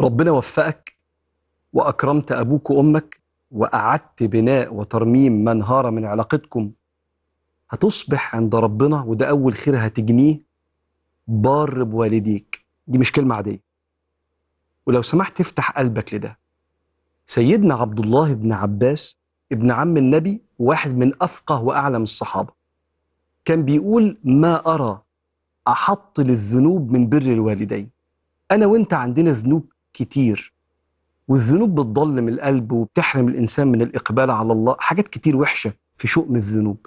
ربنا وفقك واكرمت ابوك وامك واعدت بناء وترميم ما انهار من علاقتكم هتصبح عند ربنا وده اول خير هتجنيه بار بوالديك دي مش كلمه عاديه ولو سمحت افتح قلبك لده سيدنا عبد الله بن عباس ابن عم النبي واحد من افقه واعلم الصحابه كان بيقول ما ارى احط للذنوب من بر الوالدين انا وانت عندنا ذنوب كتير والذنوب بتضلم القلب وبتحرم الانسان من الاقبال على الله حاجات كتير وحشه في شؤم الذنوب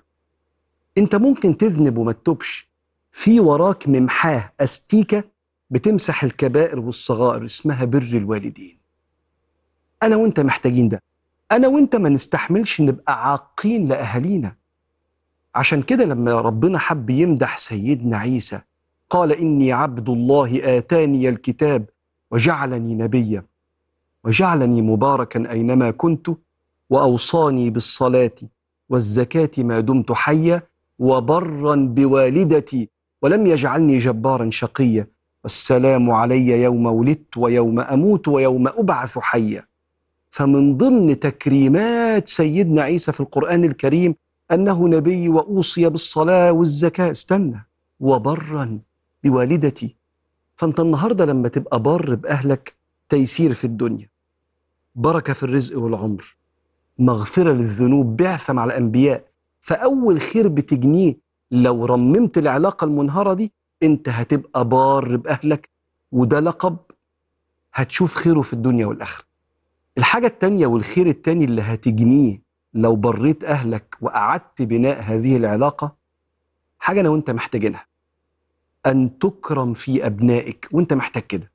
انت ممكن تذنب وما تتوبش في وراك ممحاه استيكه بتمسح الكبائر والصغائر اسمها بر الوالدين انا وانت محتاجين ده انا وانت ما نستحملش نبقى عاقين لاهالينا عشان كده لما ربنا حب يمدح سيدنا عيسى قال اني عبد الله اتاني الكتاب وجعلني نبيا وجعلني مباركا اينما كنت واوصاني بالصلاه والزكاه ما دمت حيا وبرا بوالدتي ولم يجعلني جبارا شقيا والسلام علي يوم ولدت ويوم اموت ويوم ابعث حيا فمن ضمن تكريمات سيدنا عيسى في القران الكريم انه نبي واوصي بالصلاه والزكاه استنى وبرا بوالدتي فانت النهارده لما تبقى بار باهلك تيسير في الدنيا بركه في الرزق والعمر مغفره للذنوب بعثه مع الانبياء فاول خير بتجنيه لو رممت العلاقه المنهاره دي انت هتبقى بار باهلك وده لقب هتشوف خيره في الدنيا والاخره الحاجه التانيه والخير التاني اللي هتجنيه لو بريت اهلك وقعدت بناء هذه العلاقه حاجه انا وانت محتاجينها أن تكرم في أبنائك وأنت محتاج كده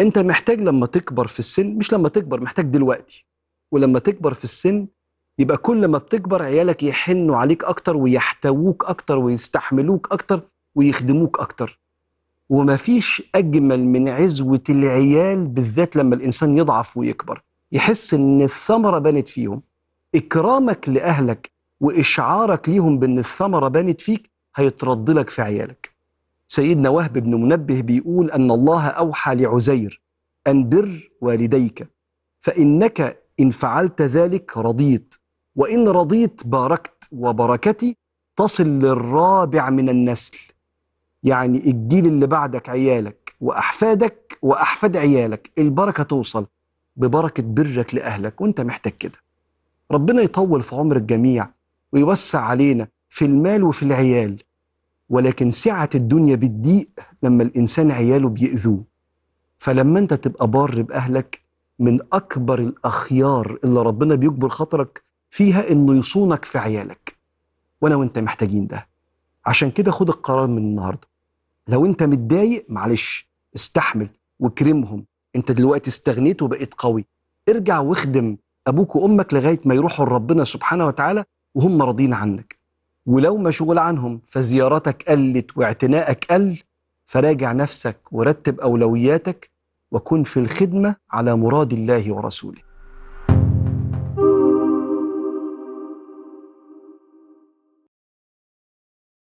أنت محتاج لما تكبر في السن مش لما تكبر محتاج دلوقتي ولما تكبر في السن يبقى كل ما بتكبر عيالك يحنوا عليك أكتر ويحتووك أكتر ويستحملوك أكتر ويخدموك أكتر وما فيش أجمل من عزوة العيال بالذات لما الإنسان يضعف ويكبر يحس إن الثمرة بانت فيهم إكرامك لأهلك وإشعارك ليهم بأن الثمرة بانت فيك هيترد لك في عيالك سيدنا وهب بن منبه بيقول أن الله أوحى لعزير أن بر والديك فإنك إن فعلت ذلك رضيت وإن رضيت باركت وبركتي تصل للرابع من النسل يعني الجيل اللي بعدك عيالك وأحفادك وأحفاد عيالك البركة توصل ببركة برك لأهلك وأنت محتاج كده ربنا يطول في عمر الجميع ويوسع علينا في المال وفي العيال ولكن سعة الدنيا بتضيق لما الإنسان عياله بيأذوه فلما أنت تبقى بار بأهلك من أكبر الأخيار اللي ربنا بيجبر خاطرك فيها إنه يصونك في عيالك وأنا وأنت محتاجين ده عشان كده خد القرار من النهاردة لو أنت متضايق معلش استحمل واكرمهم أنت دلوقتي استغنيت وبقيت قوي ارجع واخدم أبوك وأمك لغاية ما يروحوا لربنا سبحانه وتعالى وهم راضين عنك ولو مشغول عنهم فزيارتك قلت واعتنائك قل فراجع نفسك ورتب أولوياتك وكن في الخدمة على مراد الله ورسوله